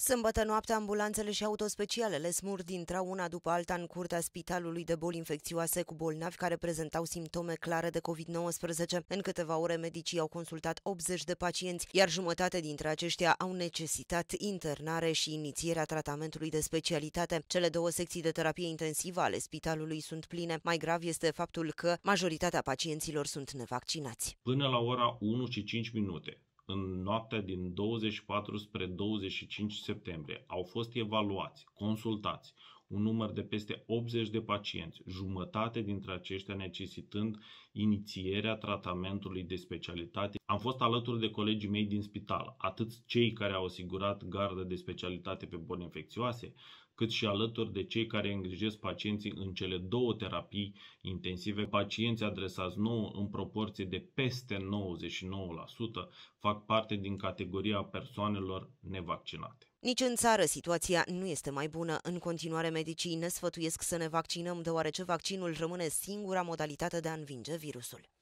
Sâmbătă noapte, ambulanțele și autospecialele smur dintre una după alta în curtea Spitalului de Boli Infecțioase cu bolnavi care prezentau simptome clare de COVID-19. În câteva ore, medicii au consultat 80 de pacienți, iar jumătate dintre aceștia au necesitat internare și inițierea tratamentului de specialitate. Cele două secții de terapie intensivă ale spitalului sunt pline. Mai grav este faptul că majoritatea pacienților sunt nevaccinați. Până la ora 1 și 5 minute, în noaptea din 24 spre 25 septembrie au fost evaluați, consultați, un număr de peste 80 de pacienți, jumătate dintre aceștia necesitând inițierea tratamentului de specialitate am fost alături de colegii mei din spital, atât cei care au asigurat gardă de specialitate pe boli infecțioase, cât și alături de cei care îngrijesc pacienții în cele două terapii intensive. Pacienții adresați nouă în proporție de peste 99% fac parte din categoria persoanelor nevaccinate. Nici în țară situația nu este mai bună. În continuare, medicii ne sfătuiesc să ne vaccinăm, deoarece vaccinul rămâne singura modalitate de a învinge virusul.